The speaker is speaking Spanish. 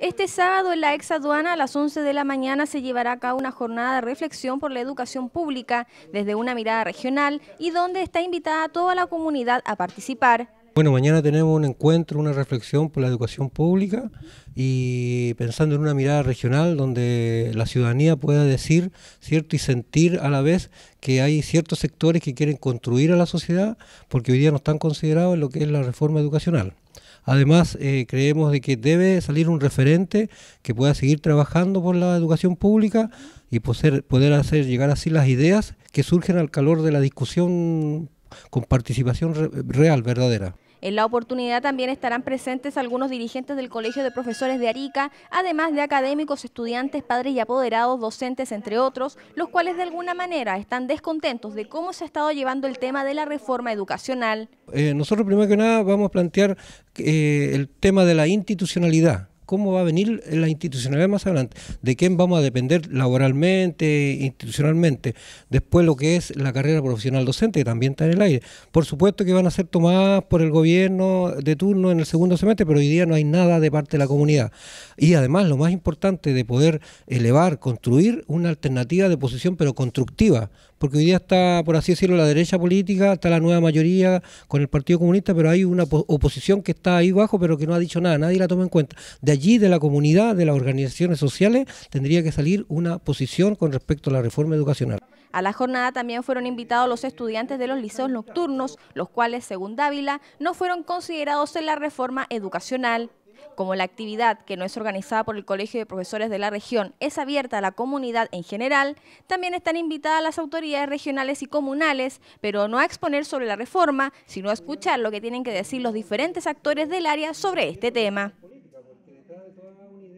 Este sábado en la ex aduana a las 11 de la mañana se llevará a cabo una jornada de reflexión por la educación pública desde una mirada regional y donde está invitada toda la comunidad a participar. Bueno, mañana tenemos un encuentro, una reflexión por la educación pública y pensando en una mirada regional donde la ciudadanía pueda decir, cierto, y sentir a la vez que hay ciertos sectores que quieren construir a la sociedad porque hoy día no están considerados en lo que es la reforma educacional. Además, eh, creemos de que debe salir un referente que pueda seguir trabajando por la educación pública y poder, hacer llegar así las ideas que surgen al calor de la discusión con participación real, verdadera. En la oportunidad también estarán presentes algunos dirigentes del Colegio de Profesores de Arica, además de académicos, estudiantes, padres y apoderados, docentes, entre otros, los cuales de alguna manera están descontentos de cómo se ha estado llevando el tema de la reforma educacional. Eh, nosotros primero que nada vamos a plantear eh, el tema de la institucionalidad cómo va a venir la institucionalidad más adelante, de quién vamos a depender laboralmente, institucionalmente, después lo que es la carrera profesional docente, que también está en el aire. Por supuesto que van a ser tomadas por el gobierno de turno en el segundo semestre, pero hoy día no hay nada de parte de la comunidad. Y además lo más importante de poder elevar, construir una alternativa de posición, pero constructiva, porque hoy día está, por así decirlo, la derecha política, está la nueva mayoría con el Partido Comunista, pero hay una oposición que está ahí abajo, pero que no ha dicho nada, nadie la toma en cuenta. De allí de la comunidad, de las organizaciones sociales, tendría que salir una posición con respecto a la reforma educacional. A la jornada también fueron invitados los estudiantes de los liceos nocturnos, los cuales, según Dávila, no fueron considerados en la reforma educacional. Como la actividad, que no es organizada por el Colegio de Profesores de la región, es abierta a la comunidad en general, también están invitadas las autoridades regionales y comunales, pero no a exponer sobre la reforma, sino a escuchar lo que tienen que decir los diferentes actores del área sobre este tema. toda unidad